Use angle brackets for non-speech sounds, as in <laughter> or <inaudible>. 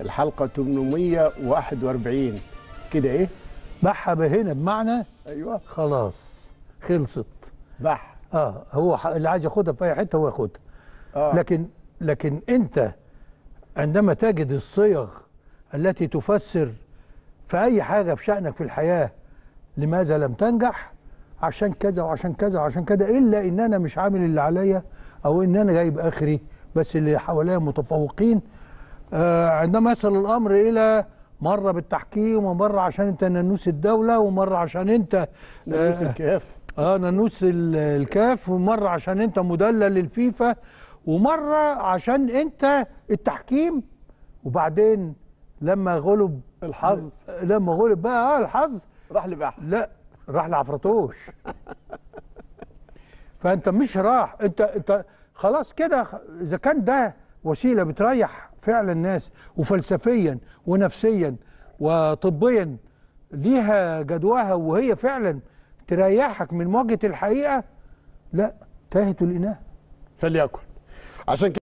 الحلقه 841 كده ايه بحها بهنا بمعنى ايوه خلاص خلصت بح اه هو اللي عايز ياخدها في اي حته هو ياخدها آه. لكن لكن انت عندما تجد الصيغ التي تفسر في اي حاجه في شانك في الحياه لماذا لم تنجح عشان كذا وعشان كذا وعشان كذا الا ان انا مش عامل اللي عليا او ان انا جايب اخري بس اللي حواليا متفوقين آه، عندما يصل الأمر إلى مرة بالتحكيم ومرة عشان أنت ننوس الدولة ومرة عشان أنت آه، ننوس الكاف اه نانوس الكاف ومرة عشان أنت مدلل للفيفا ومرة عشان أنت التحكيم وبعدين لما غلب الحظ لما غلب بقى اه الحظ راح لباحة لا راح لعفرتوش <laughs> فانت مش راح انت انت خلاص كده اذا كان ده وسيله بتريح فعلا الناس وفلسفيا ونفسيا وطبيا ليها جدواها وهي فعلا تريحك من مواجهه الحقيقه لا تاهت الاناء فليكن عشان